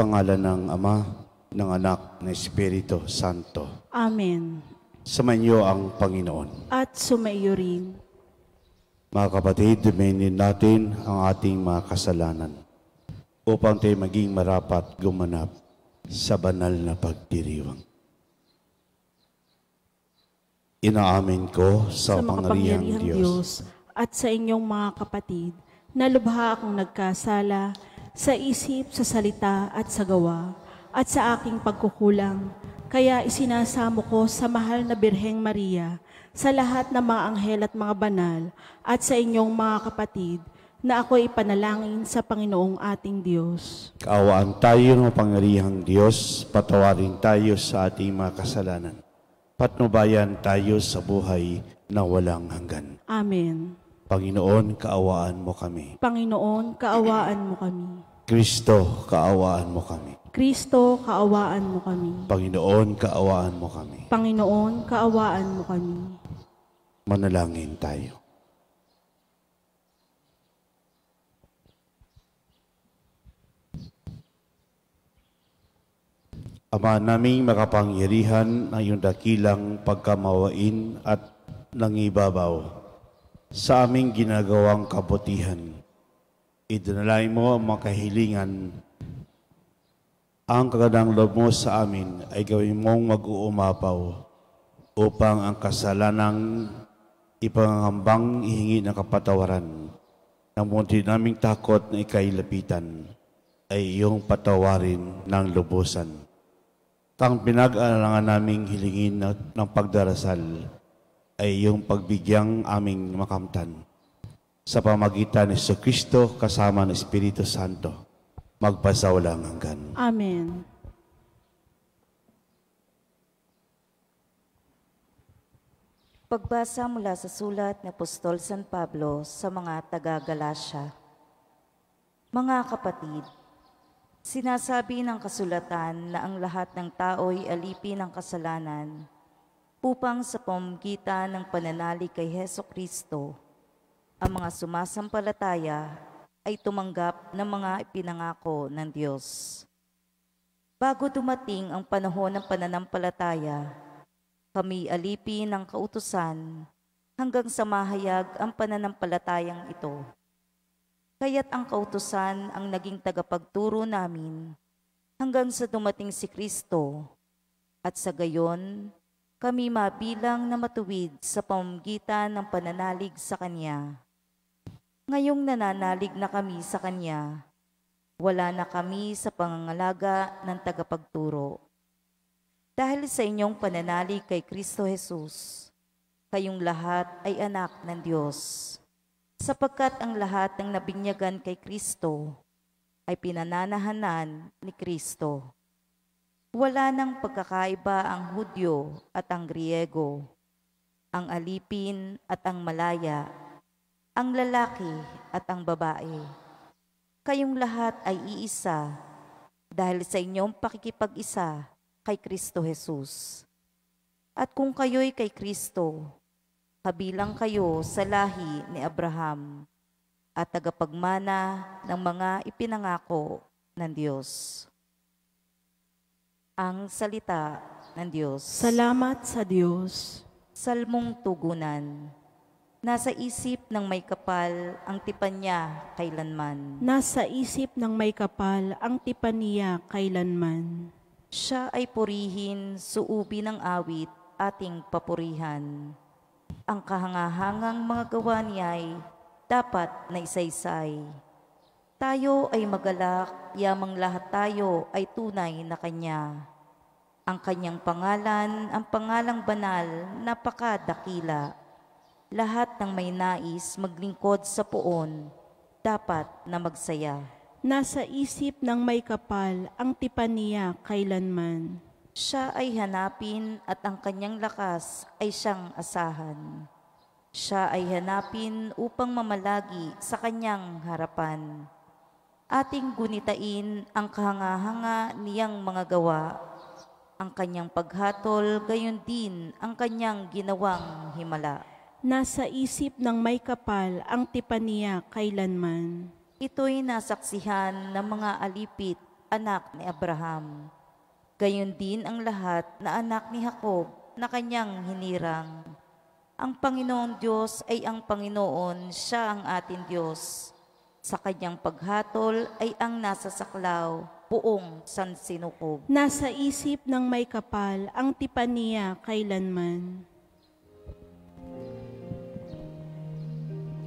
Sa ngalan ng Ama, ng Anak, ng Espiritu Santo. Amen. Sumainyo ang Panginoon. At sumaiyo rin. Mga kapatid, dumainin natin ang ating mga kasalanan upang tayo maging marapat gumanap sa banal na pagdiriwang. Inaamin ko sa, sa pangyarihang Diyos, Diyos at sa inyong mga kapatid na lubha akong nagkasala sa isip, sa salita at sa gawa, at sa aking pagkukulang. Kaya isinasamo ko sa mahal na Birheng Maria, sa lahat ng mga anghel at mga banal, at sa inyong mga kapatid, na ako'y ipanalangin sa Panginoong ating Diyos. Kaawaan tayo ng Pangarihang Diyos, patawarin tayo sa ating mga kasalanan. Patnubayan tayo sa buhay na walang hanggan. Amen. Panginoon, kaawaan mo kami. Panginoon, kaawaan mo kami. Kristo, kaawaan mo kami. Kristo, kaawaan mo kami. Panginoon, kaawaan mo kami. Panginoon, kaawaan mo kami. Manalangin tayo. Ama naming makapangyarihan na iyong dakilang pagkamawain at nangibabaw sa aming ginagawang kabutihan. Idinalay mo ang mga kahilingan. Ang kagandang loob mo sa amin ay gawin mong mag-uumapaw upang ang kasalanang ipangangambang ihingi ng kapatawaran ng munti naming takot na ikailapitan ay iyong patawarin ng lubusan. Tang pinag-alangan naming hilingin ng pagdarasal ay yung pagbigyang aming makamtan sa pamagitan ni Su Kristo kasama ng Espiritu Santo, magpasawalang hanggan. Amen. Pagbasa mula sa sulat ni Apostol San Pablo sa mga taga-Galasya. Mga kapatid, sinasabi ng kasulatan na ang lahat ng tao ay alipin ng kasalanan upang sa pamamagitan ng pananalig kay Heso Kristo, ang mga sumasampalataya ay tumanggap ng mga ipinangako ng Diyos. Bago dumating ang panahon ng pananampalataya, kami alipin ng kautusan hanggang sa mahayag ang pananampalatayang ito. Kaya't ang kautusan ang naging tagapagturo namin hanggang sa dumating si Kristo at sa gayon kami mabilang na matuwid sa pamamagitan ng pananalig sa Kanya. Ngayong nananalig na kami sa Kanya, wala na kami sa pangangalaga ng tagapagturo. Dahil sa inyong pananalig kay Kristo Jesus, kayong lahat ay anak ng Diyos. Sapagkat ang lahat ng nabinyagan kay Kristo ay pinananahanan ni Kristo. Wala nang pagkakaiba ang Hudyo at ang Griego, ang alipin at ang malaya, ang lalaki at ang babae. Kayong lahat ay iisa dahil sa inyong pakikipag-isa kay Kristo Jesus. At kung kayo'y kay Kristo, kabilang kayo sa lahi ni Abraham at tagapagmana ng mga ipinangako ng Diyos ang salita ng Diyos. Salamat sa Diyos. Salmong tugunan. Nasa isip ng may kapal ang tipan niya kailanman. Nasa isip ng may kapal ang tipan niya kailanman. Siya ay purihin, suubi ng awit, ating papurihan. Ang kahangahangang mga gawa niya ay dapat na isaysay. Tayo ay magalak, yamang lahat tayo ay tunay na Kanya ang kanyang pangalan, ang pangalang banal, napakadakila. Lahat ng may nais maglingkod sa poon, dapat na magsaya. Nasa isip ng may kapal ang tipaniya kailanman. Siya ay hanapin at ang kanyang lakas ay siyang asahan. Siya ay hanapin upang mamalagi sa kanyang harapan. Ating gunitain ang kahangahanga niyang mga gawa ang kanyang paghatol, gayon din ang kanyang ginawang himala. Nasa isip ng may kapal ang tipaniya kailanman. Ito'y nasaksihan ng mga alipit, anak ni Abraham. Gayon din ang lahat na anak ni Jacob na kanyang hinirang. Ang Panginoong Diyos ay ang Panginoon, siya ang ating Diyos. Sa kanyang paghatol ay ang nasa saklaw, buong sansinukob. Nasa isip ng may kapal ang tipaniya kailanman.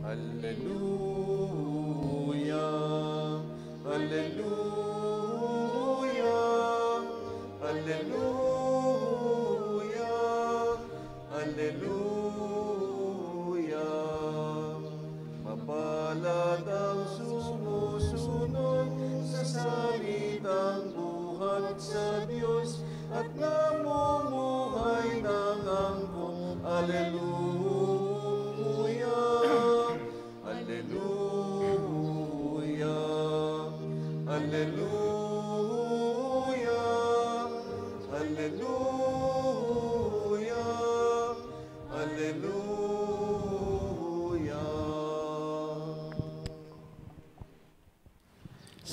Alleluia, Alleluia, Alleluia, Alleluia.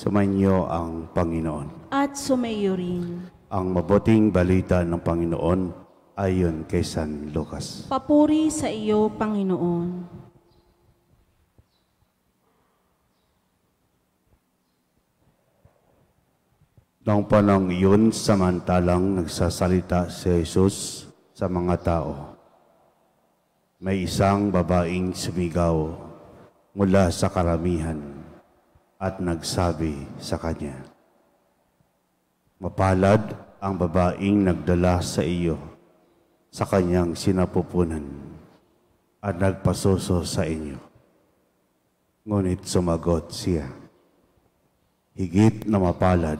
Sumainyo ang Panginoon. At sumayo rin. Ang mabuting balita ng Panginoon ayon kay San Lucas. Papuri sa iyo, Panginoon. Noong panahon iyon, samantalang nagsasalita si Jesus sa mga tao, may isang babaeng sumigaw mula sa karamihan at nagsabi sa kanya, Mapalad ang babaing nagdala sa iyo sa kanyang sinapupunan at nagpasuso sa inyo. Ngunit sumagot siya, Higit na mapalad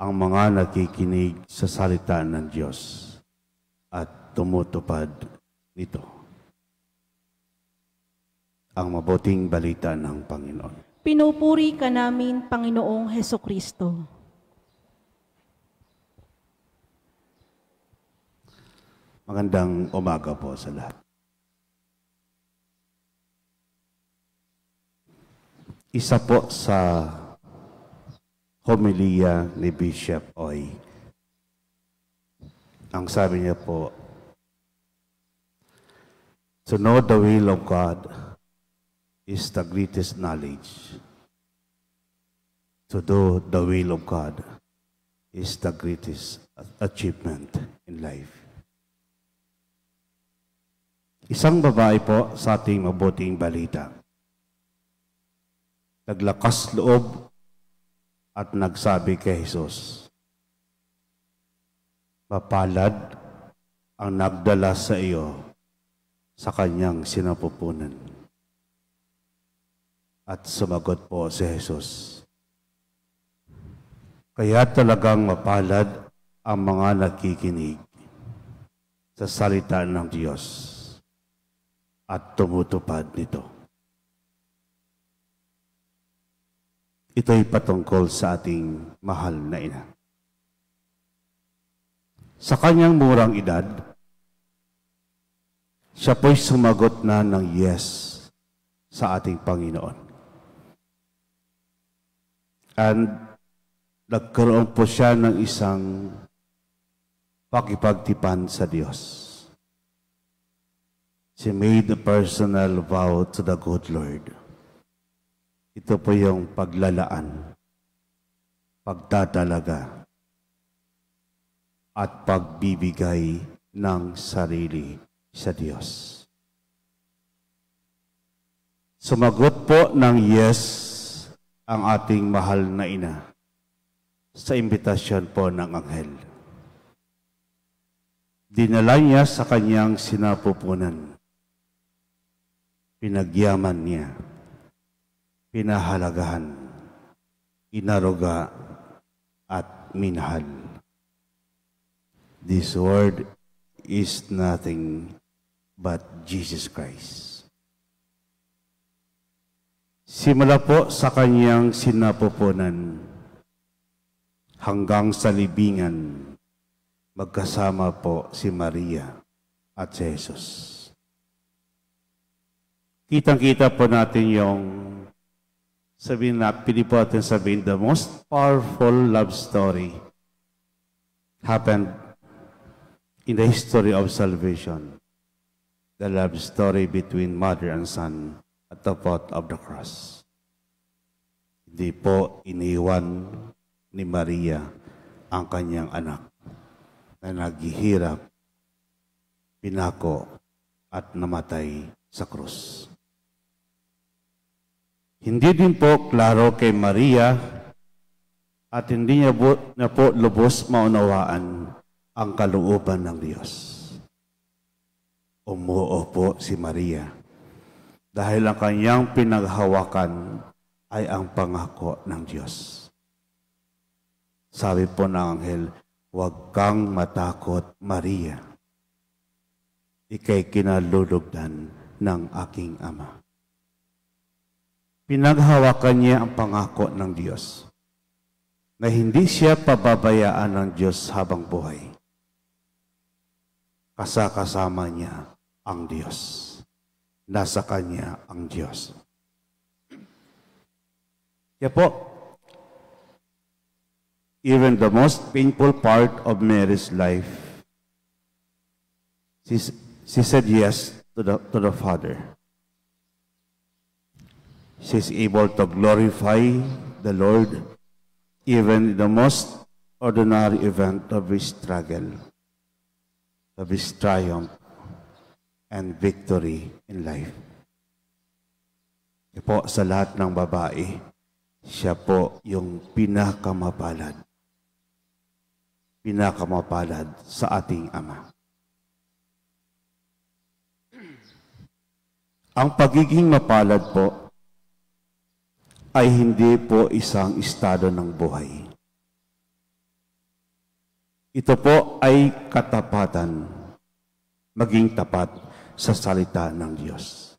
ang mga nakikinig sa salita ng Diyos at tumutupad nito. Ang mabuting balita ng Panginoon. Pinupuri ka namin, Panginoong Heso Kristo. Magandang umaga po sa lahat. Isa po sa homilya ni Bishop Oy. Ang sabi niya po, To know the will of God is the greatest knowledge. To do the will of God is the greatest achievement in life. Isang babae po sa ating mabuting balita. Naglakas loob at nagsabi kay Jesus, Mapalad ang nagdala sa iyo sa kanyang sinapupunan. At sumagot po si Jesus. Kaya talagang mapalad ang mga nakikinig sa salita ng Diyos at tumutupad nito. Ito'y patungkol sa ating mahal na ina. Sa kanyang murang edad, siya po'y sumagot na ng yes sa ating Panginoon and nagkaroon po siya ng isang pakipagtipan sa Diyos. She made a personal vow to the good Lord. Ito po yung paglalaan, pagtatalaga, at pagbibigay ng sarili sa Diyos. Sumagot po ng yes ang ating mahal na ina sa imbitasyon po ng anghel. Dinala niya sa kanyang sinapupunan. Pinagyaman niya. Pinahalagahan. Inaroga at minahal. This word is nothing but Jesus Christ. Simula po sa kanyang sinapupunan hanggang sa libingan, magkasama po si Maria at si Jesus. Kitang-kita po natin yung sabihin na, pili po natin sabihin, the most powerful love story happened in the history of salvation. The love story between mother and son at the foot of the cross. Hindi po iniwan ni Maria ang kanyang anak na naghihirap, pinako at namatay sa krus. Hindi din po klaro kay Maria at hindi niya po, na po lubos maunawaan ang kalooban ng Diyos. Umuo po si Maria dahil ang kanyang pinaghawakan ay ang pangako ng Diyos. Sabi po ng anghel, huwag kang matakot, Maria. Ika'y kinalulugdan ng aking ama. Pinaghawakan niya ang pangako ng Diyos na hindi siya pababayaan ng Diyos habang buhay. Kasakasama niya ang Diyos nasa Kanya ang Diyos. Kaya po, even the most painful part of Mary's life, she, she said yes to the, to the Father. She's able to glorify the Lord even in the most ordinary event of his struggle, of his triumph, and victory in life. E po, sa lahat ng babae, siya po yung pinakamapalad. Pinakamapalad sa ating Ama. Ang pagiging mapalad po ay hindi po isang estado ng buhay. Ito po ay katapatan, maging tapat sa salita ng Diyos.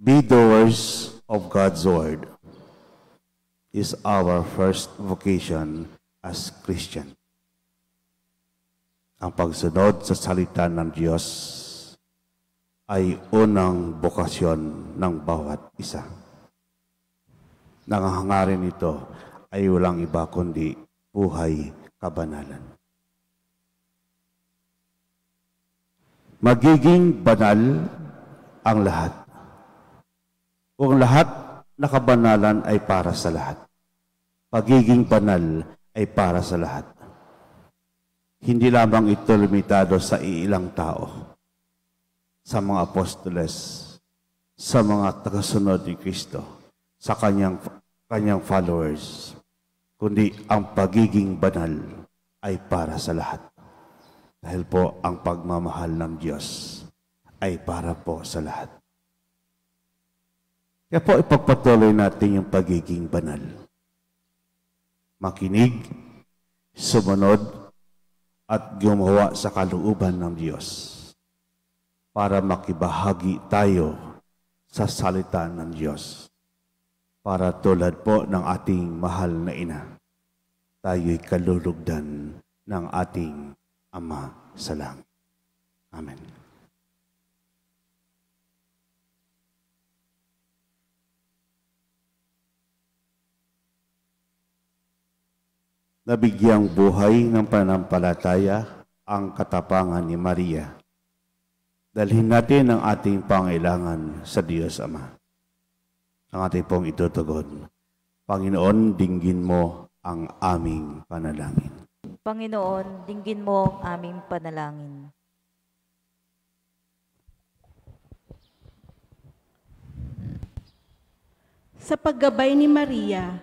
Be doers of God's Word is our first vocation as Christian. Ang pagsunod sa salita ng Diyos ay unang bokasyon ng bawat isa. Nangahangarin ito ay walang iba kundi buhay kabanalan. magiging banal ang lahat. Kung lahat na kabanalan ay para sa lahat. Pagiging banal ay para sa lahat. Hindi lamang ito limitado sa iilang tao, sa mga apostoles, sa mga tagasunod ni Kristo, sa kanyang, kanyang followers, kundi ang pagiging banal ay para sa lahat. Dahil po ang pagmamahal ng Diyos ay para po sa lahat. Kaya po ipagpatuloy natin yung pagiging banal. Makinig, sumunod, at gumawa sa kalooban ng Diyos para makibahagi tayo sa salita ng Diyos. Para tulad po ng ating mahal na ina, tayo'y kalulugdan ng ating Ama sa langit. Amen. Nabigyang buhay ng panampalataya ang katapangan ni Maria. Dalhin natin ang ating pangailangan sa Diyos Ama. Ang ating pong itutugon. Panginoon, dinggin mo ang aming panalangin. Panginoon, dinggin mo ang aming panalangin. Sa paggabay ni Maria,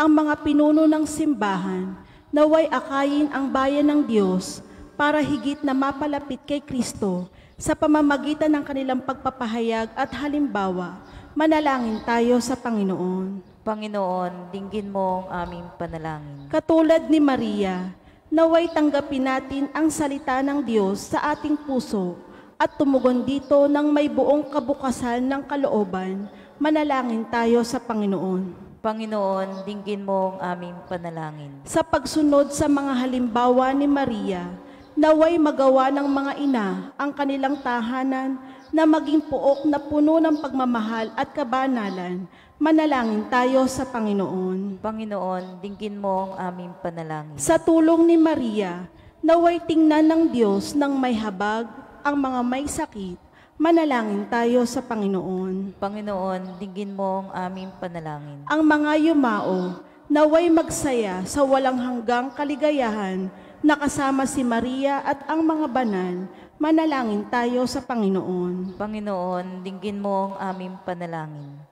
ang mga pinuno ng simbahan naway akayin ang bayan ng Diyos para higit na mapalapit kay Kristo sa pamamagitan ng kanilang pagpapahayag at halimbawa. Manalangin tayo sa Panginoon. Panginoon, dinggin mo ang aming panalangin. Katulad ni Maria, naway tanggapin natin ang salita ng Diyos sa ating puso at tumugon dito ng may buong kabukasan ng kalooban, manalangin tayo sa Panginoon. Panginoon, dinggin mo ang aming panalangin. Sa pagsunod sa mga halimbawa ni Maria, naway magawa ng mga ina ang kanilang tahanan na maging pook na puno ng pagmamahal at kabanalan Manalangin tayo sa Panginoon. Panginoon, dinggin mo ang aming panalangin. Sa tulong ni Maria, naway tingnan ng Diyos ng may habag ang mga may sakit. Manalangin tayo sa Panginoon. Panginoon, dinggin mo ang aming panalangin. Ang mga yumao, naway magsaya sa walang hanggang kaligayahan na kasama si Maria at ang mga banal, manalangin tayo sa Panginoon. Panginoon, dinggin mo ang aming panalangin.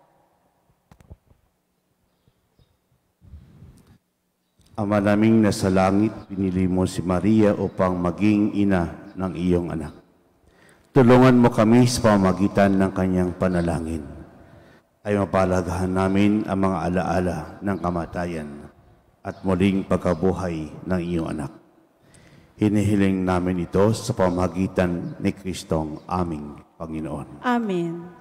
Ama naming nasa langit, pinili mo si Maria upang maging ina ng iyong anak. Tulungan mo kami sa pamagitan ng kanyang panalangin. Ay mapalagahan namin ang mga alaala ng kamatayan at muling pagkabuhay ng iyong anak. Hinihiling namin ito sa pamagitan ni Kristong aming Panginoon. Amen.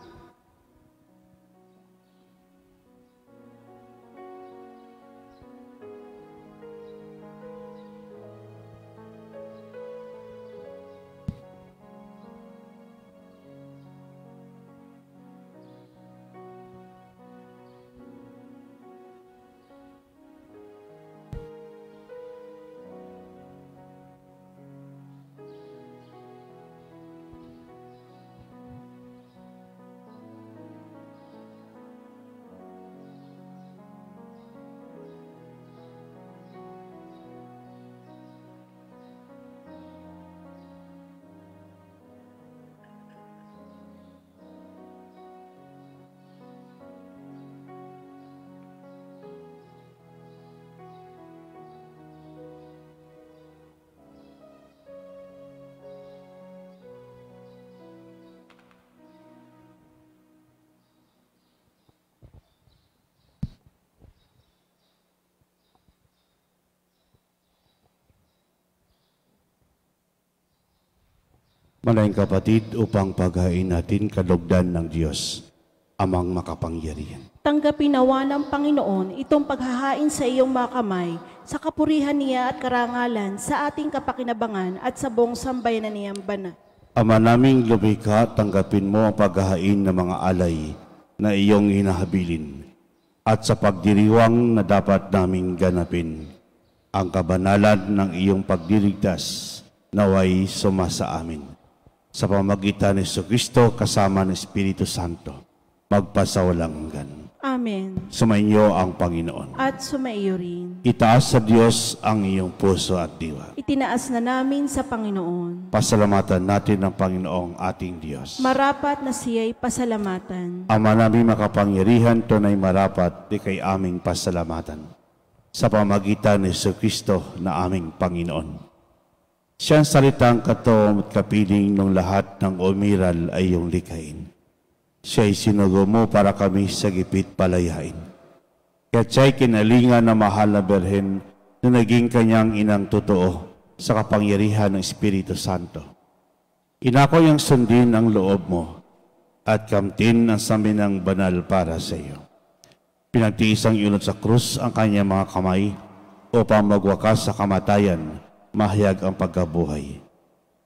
Malayang kapatid, upang paghain natin kalugdan ng Diyos, amang makapangyarihan. Tanggapin nawa ng Panginoon itong paghahain sa iyong mga kamay, sa kapurihan niya at karangalan, sa ating kapakinabangan at sa buong sambayan na niyang banat. Ama naming lumikha, tanggapin mo ang paghahain ng mga alay na iyong hinahabilin at sa pagdiriwang na dapat naming ganapin ang kabanalan ng iyong pagdirigtas naway sumasa amin sa pamagitan ni Kristo kasama ng Espiritu Santo, magpasawalang hanggan. Amen. Sumainyo ang Panginoon. At sumaiyo rin. Itaas sa Diyos ang iyong puso at diwa. Itinaas na namin sa Panginoon. Pasalamatan natin ang Panginoong ating Diyos. Marapat na siya'y pasalamatan. Ama namin makapangyarihan, tunay marapat, di kay aming pasalamatan. Sa pamagitan ni Kristo na aming Panginoon. Siya salitang katom at kapiling ng lahat ng umiral ay iyong likain. Siya ay sinugo mo para kami sa gipit palayain. Kaya siya'y kinalinga na mahal na berhen na naging kanyang inang totoo sa kapangyarihan ng Espiritu Santo. Inako yung sundin ang loob mo at kamtin ang saminang banal para sa iyo. Pinagtiis ang yunod sa krus ang kanyang mga kamay upang magwakas sa kamatayan mahayag ang pagkabuhay.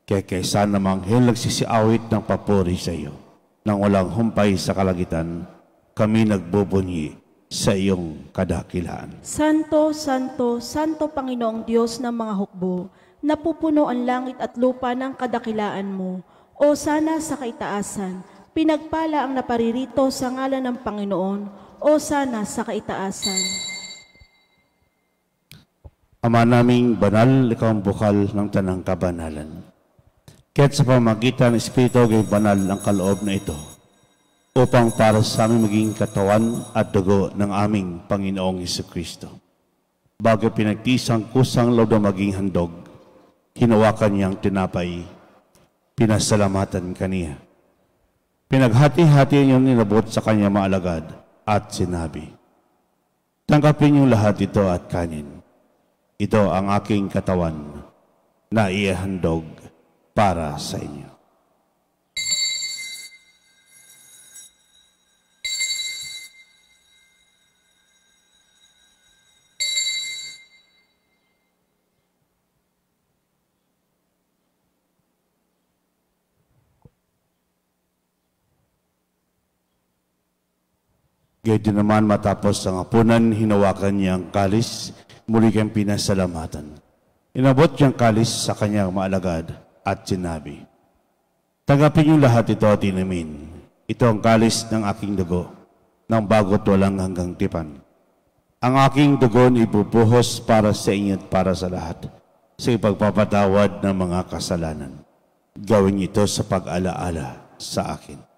Kaya kaysa namang hilagsiawit ng papuri sa iyo, nang walang humpay sa kalagitan, kami nagbubunyi sa iyong kadakilaan. Santo, Santo, Santo Panginoong Diyos ng mga hukbo, napupuno ang langit at lupa ng kadakilaan mo. O sana sa kaitaasan, pinagpala ang naparirito sa ngalan ng Panginoon. O sana sa kaitaasan. Ama naming banal, ikaw ang bukal ng tanang kabanalan. Kaya't sa pamagitan ng Espiritu, gay banal ang kaloob na ito upang para sa amin maging katawan at dugo ng aming Panginoong Heso Kristo. Bago pinagtisang kusang loob na maging handog, hinawakan niyang tinapay, pinasalamatan kaniya. Pinaghati-hati niyang inabot sa kanya maalagad at sinabi, Tangkapin niyo lahat ito at kanin ito ang aking katawan na ihandog para sa inyo. Gayun naman matapos ang hapunan, hinawakan niya ang kalis muli kang pinasalamatan. Inabot niyang kalis sa kanyang maalagad at sinabi, Tagapin niyo lahat ito at inumin. Ito ang kalis ng aking dugo, ng bagot walang hanggang tipan. Ang aking dugon ibubuhos para sa inyo at para sa lahat, sa ipagpapatawad ng mga kasalanan. Gawin ito sa pag-alaala sa akin.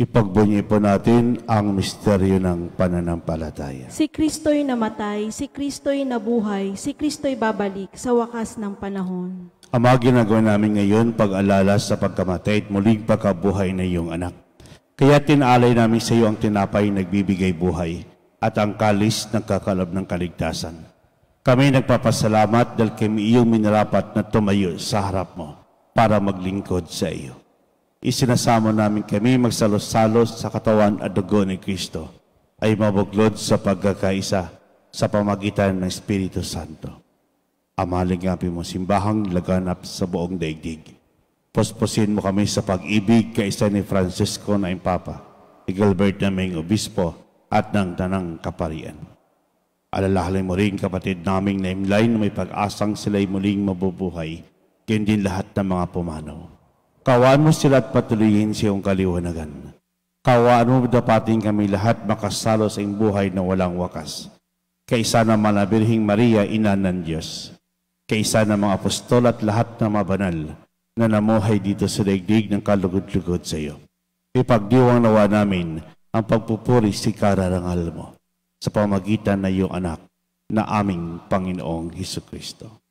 Ipagbunyi po natin ang misteryo ng pananampalataya. Si Kristo'y namatay, si Kristo'y nabuhay, si Kristo'y babalik sa wakas ng panahon. Ama, ginagawa namin ngayon pag-alala sa pagkamatay at muling pagkabuhay na iyong anak. Kaya tinalay namin sa iyo ang tinapay nagbibigay buhay at ang kalis ng kakalab ng kaligtasan. Kami nagpapasalamat dahil kami iyong minarapat na tumayo sa harap mo para maglingkod sa iyo isinasamo namin kami magsalos-salos sa katawan at dugo ni Kristo ay mabuklod sa pagkakaisa sa pamagitan ng Espiritu Santo. Amalingapin mo simbahang laganap sa buong daigdig. Posposin mo kami sa pag-ibig kaisa ni Francisco na impapa, ni Gilbert na may obispo at ng tanang kaparian. Alalahanin mo rin kapatid naming na imlay na may pag-asang sila'y muling mabubuhay, kundi lahat ng mga pumanaw Kawaan mo sila at patuloyin sa iyong kaliwanagan. Kawaan mo dapating kami lahat makasalo sa iyong buhay na walang wakas. Kaysa na mga Birhing Maria, Ina ng Diyos. Kaysa na mga apostol at lahat ng mga banal na namuhay dito sa daigdig ng kalugod-lugod sa iyo. Ipagdiwang nawa namin ang pagpupuri si kararangal mo sa pamagitan na iyong anak na aming Panginoong Heso Kristo.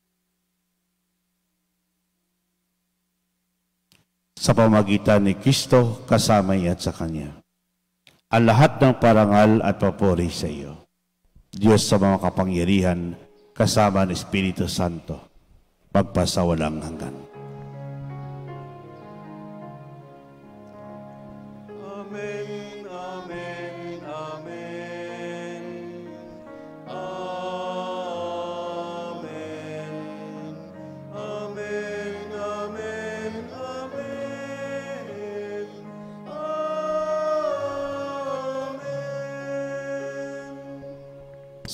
sa pamagitan ni Kristo kasama niya at sa Kanya. Ang lahat ng parangal at papuri sa iyo. Diyos sa mga kapangyarihan kasama ng Espiritu Santo, magpasawalang hanggan.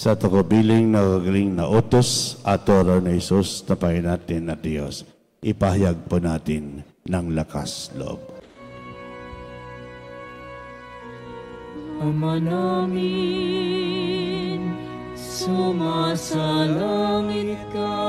sa tagubiling nagagaling na utos at orar na Isus na natin at Diyos. Ipahayag po natin ng lakas loob. Ama namin, sumasalangit ka.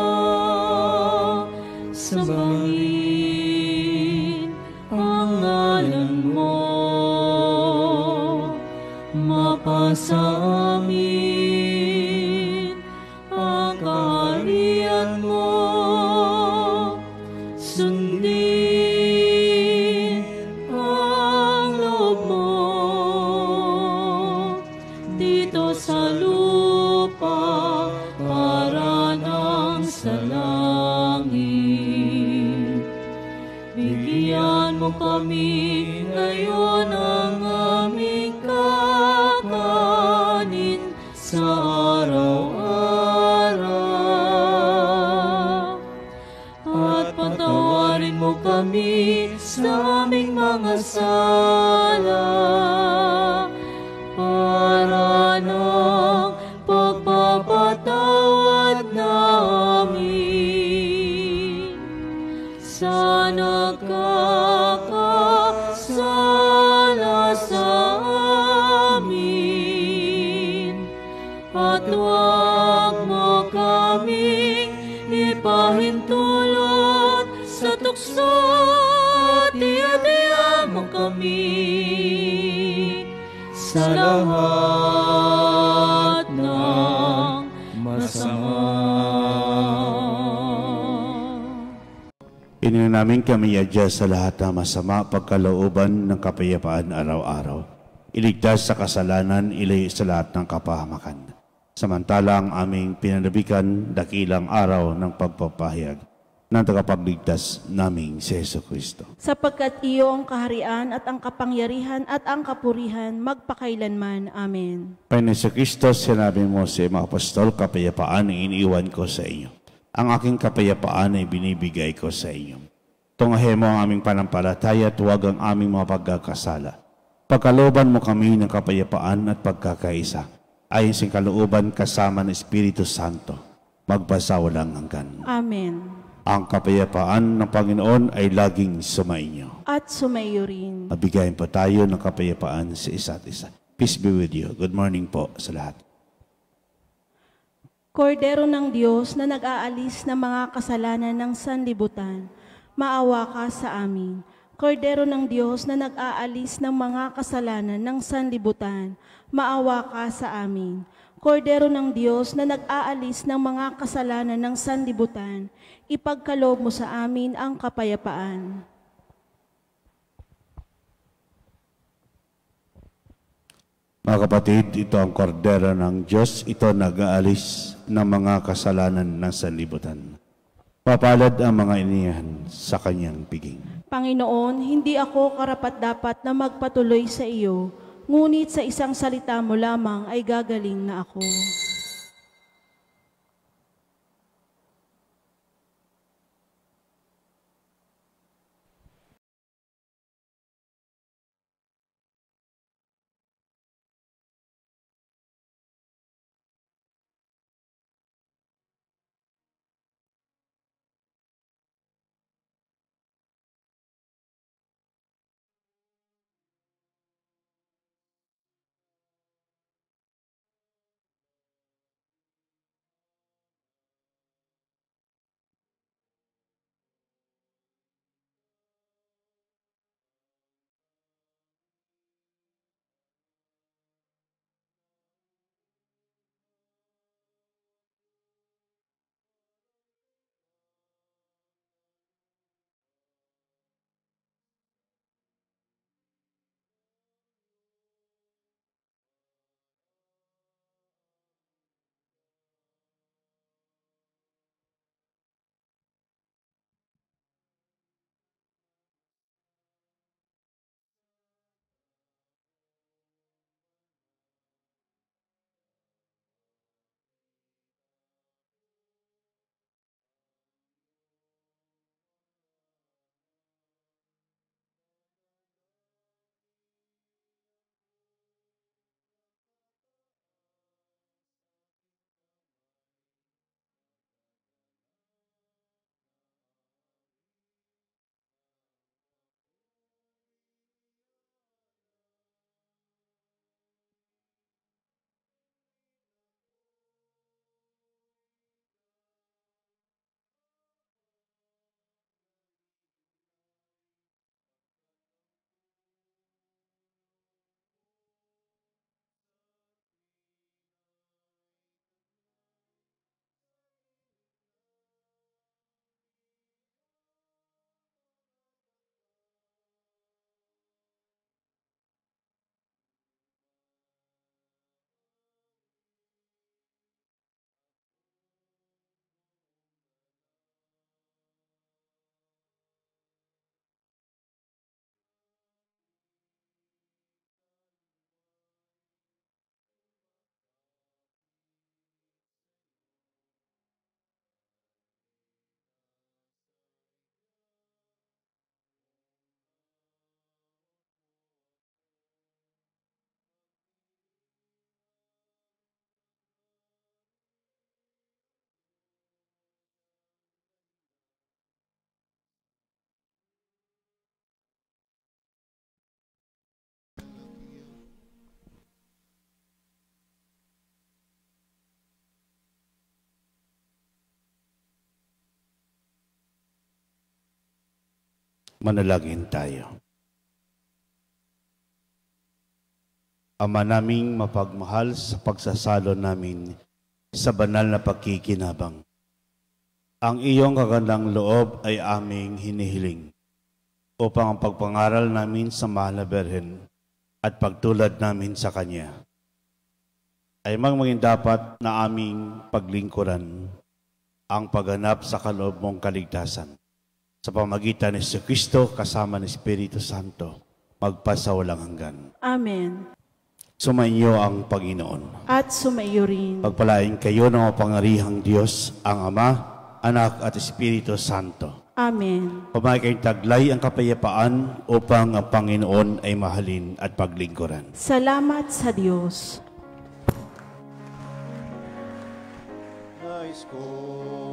niadya sa lahat ng masama pagkalooban ng kapayapaan araw-araw. Iligtas sa kasalanan, ilay sa lahat ng kapahamakan. Samantalang aming pinanabikan dakilang araw ng pagpapahayag ng tagapagligtas naming si Yeso Kristo. Sapagkat iyo ang kaharian at ang kapangyarihan at ang kapurihan magpakailanman. Amen. Panginoon Kristo, sinabi mo sa si mga apostol, kapayapaan ang iniiwan ko sa inyo. Ang aking kapayapaan ay binibigay ko sa inyo. Tungahin mo ang aming panampalataya at huwag ang aming mga pagkakasala. Pagkaloban mo kami ng kapayapaan at pagkakaisa. Ayon sa kalooban kasama ng Espiritu Santo, magpasa walang hanggan. Amen. Ang kapayapaan ng Panginoon ay laging sumainyo. At sumaiyo rin. Mabigayin po tayo ng kapayapaan sa isa't isa. Peace be with you. Good morning po sa lahat. Kordero ng Diyos na nag-aalis ng mga kasalanan ng sanlibutan, maawa ka sa amin. Kordero ng Diyos na nag-aalis ng mga kasalanan ng sanlibutan, maawa ka sa amin. Kordero ng Diyos na nag-aalis ng mga kasalanan ng sanlibutan, ipagkaloob mo sa amin ang kapayapaan. Mga kapatid, ito ang kordero ng Diyos, ito nag-aalis ng mga kasalanan ng sanlibutan papalad ang mga iniyan sa kanyang piging. Panginoon, hindi ako karapat-dapat na magpatuloy sa iyo, ngunit sa isang salita mo lamang ay gagaling na ako. Manalangin tayo. Ama naming mapagmahal sa pagsasalo namin sa banal na pagkikinabang. Ang iyong kagandang loob ay aming hinihiling upang ang pagpangaral namin sa mahal na Berhen at pagtulad namin sa Kanya ay magmaging dapat na aming paglingkuran ang pagganap sa kaloob mong kaligtasan sa pamagitan ni Yesu Kristo kasama ni Espiritu Santo, magpasa walang hanggan. Amen. Sumainyo ang Panginoon. At sumaiyo rin. Pagpalain kayo ng mapangarihang Diyos, ang Ama, Anak at Espiritu Santo. Amen. Pumay kayong taglay ang kapayapaan upang ang Panginoon ay mahalin at paglingkuran. Salamat sa Diyos. Nais ko